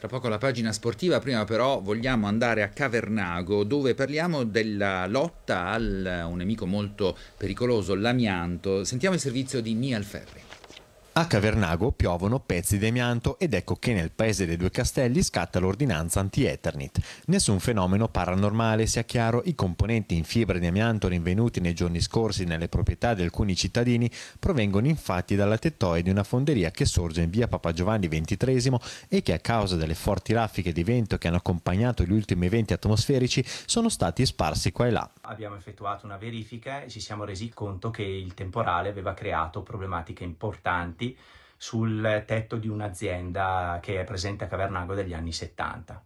Tra poco la pagina sportiva, prima però vogliamo andare a Cavernago dove parliamo della lotta a un nemico molto pericoloso, l'amianto. Sentiamo il servizio di Nial Ferri. A Cavernago piovono pezzi di amianto ed ecco che nel paese dei due castelli scatta l'ordinanza anti-Eternit. Nessun fenomeno paranormale, sia chiaro, i componenti in fibra di amianto rinvenuti nei giorni scorsi nelle proprietà di alcuni cittadini provengono infatti dalla tettoia di una fonderia che sorge in via Papa Giovanni XXIII e che a causa delle forti raffiche di vento che hanno accompagnato gli ultimi eventi atmosferici sono stati sparsi qua e là. Abbiamo effettuato una verifica e ci siamo resi conto che il temporale aveva creato problematiche importanti avanti sul tetto di un'azienda che è presente a Cavernago degli anni 70.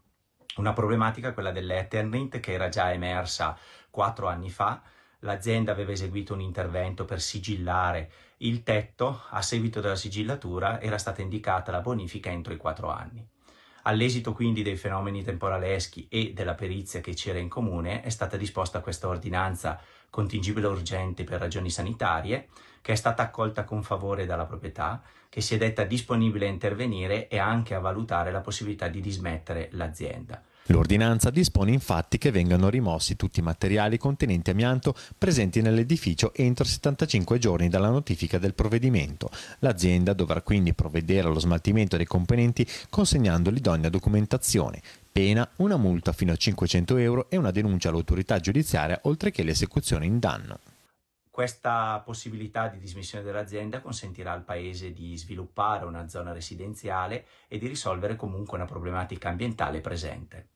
Una problematica, quella dell'Eternit, che era già emersa quattro anni fa, l'azienda aveva eseguito un intervento per sigillare il tetto, a seguito della sigillatura era stata indicata la bonifica entro i quattro anni. All'esito quindi dei fenomeni temporaleschi e della perizia che c'era in comune è stata disposta questa ordinanza contingibile urgente per ragioni sanitarie che è stata accolta con favore dalla proprietà, che si è detta disponibile a intervenire e anche a valutare la possibilità di dismettere l'azienda. L'ordinanza dispone infatti che vengano rimossi tutti i materiali contenenti amianto presenti nell'edificio entro 75 giorni dalla notifica del provvedimento. L'azienda dovrà quindi provvedere allo smaltimento dei componenti consegnando l'idonea documentazione. Pena una multa fino a 500 euro e una denuncia all'autorità giudiziaria oltre che l'esecuzione in danno. Questa possibilità di dismissione dell'azienda consentirà al Paese di sviluppare una zona residenziale e di risolvere comunque una problematica ambientale presente.